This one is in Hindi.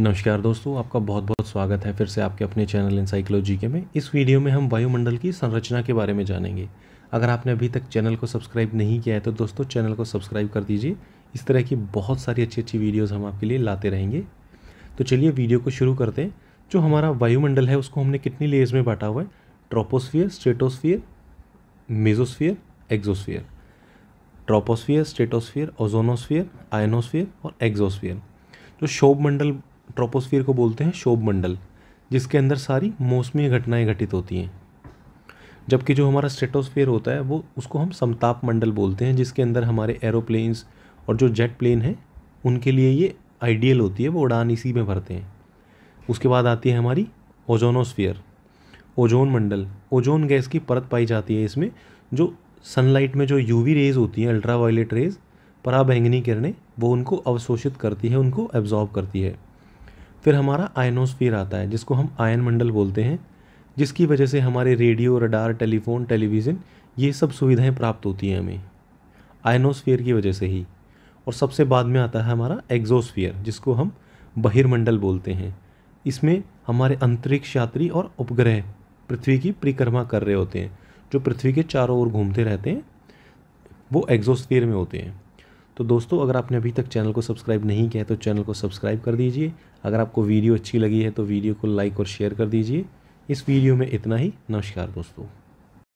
नमस्कार दोस्तों आपका बहुत बहुत स्वागत है फिर से आपके अपने चैनल इंसाइक्लोजी के में इस वीडियो में हम वायुमंडल की संरचना के बारे में जानेंगे अगर आपने अभी तक चैनल को सब्सक्राइब नहीं किया है तो दोस्तों चैनल को सब्सक्राइब कर दीजिए इस तरह की बहुत सारी अच्छी अच्छी वीडियोज़ हम आपके लिए लाते रहेंगे तो चलिए वीडियो को शुरू करते हैं जो हमारा वायुमंडल है उसको हमने कितनी लेयर्स में बांटा हुआ है troposphere stratosphere mesosphere exosphere troposphere stratosphere ozonosphere ionosphere और एक्जोस्फियर जो शोभ मंडल ट्रोपोस्फीयर को बोलते हैं शोभ मंडल जिसके अंदर सारी मौसमी घटनाएं घटित होती हैं जबकि जो हमारा स्ट्रेटोस्फीयर होता है वो उसको हम समताप मंडल बोलते हैं जिसके अंदर हमारे एरोप्लेन्स और जो जेट प्लेन है उनके लिए ये आइडियल होती है वो उड़ान इसी में भरते हैं उसके बाद आती है हमारी ओजोनोस्फीयर ओजोन मंडल ओजोन गैस की परत पाई जाती है इसमें जो सनलाइट में जो यूवी रेज होती हैं अल्ट्रा वायलेट रेज पराबैंगनी किरणें वो उनको अवशोषित करती है उनको एब्जॉर्ब करती है फिर हमारा आयनोस्फीयर आता है जिसको हम आयन मंडल बोलते हैं जिसकी वजह से हमारे रेडियो रडार टेलीफोन टेलीविज़न ये सब सुविधाएं प्राप्त होती हैं हमें आयनोस्फीयर की वजह से ही और सबसे बाद में आता है हमारा एग्जोस्फीयर जिसको हम बहिर्मंडल बोलते हैं इसमें हमारे अंतरिक्ष यात्री और उपग्रह पृथ्वी की परिक्रमा कर रहे होते हैं जो पृथ्वी के चारों ओर घूमते रहते हैं वो एग्जोस्फीयर में होते हैं तो दोस्तों अगर आपने अभी तक चैनल को सब्सक्राइब नहीं किया है तो चैनल को सब्सक्राइब कर दीजिए अगर आपको वीडियो अच्छी लगी है तो वीडियो को लाइक और शेयर कर दीजिए इस वीडियो में इतना ही नमस्कार दोस्तों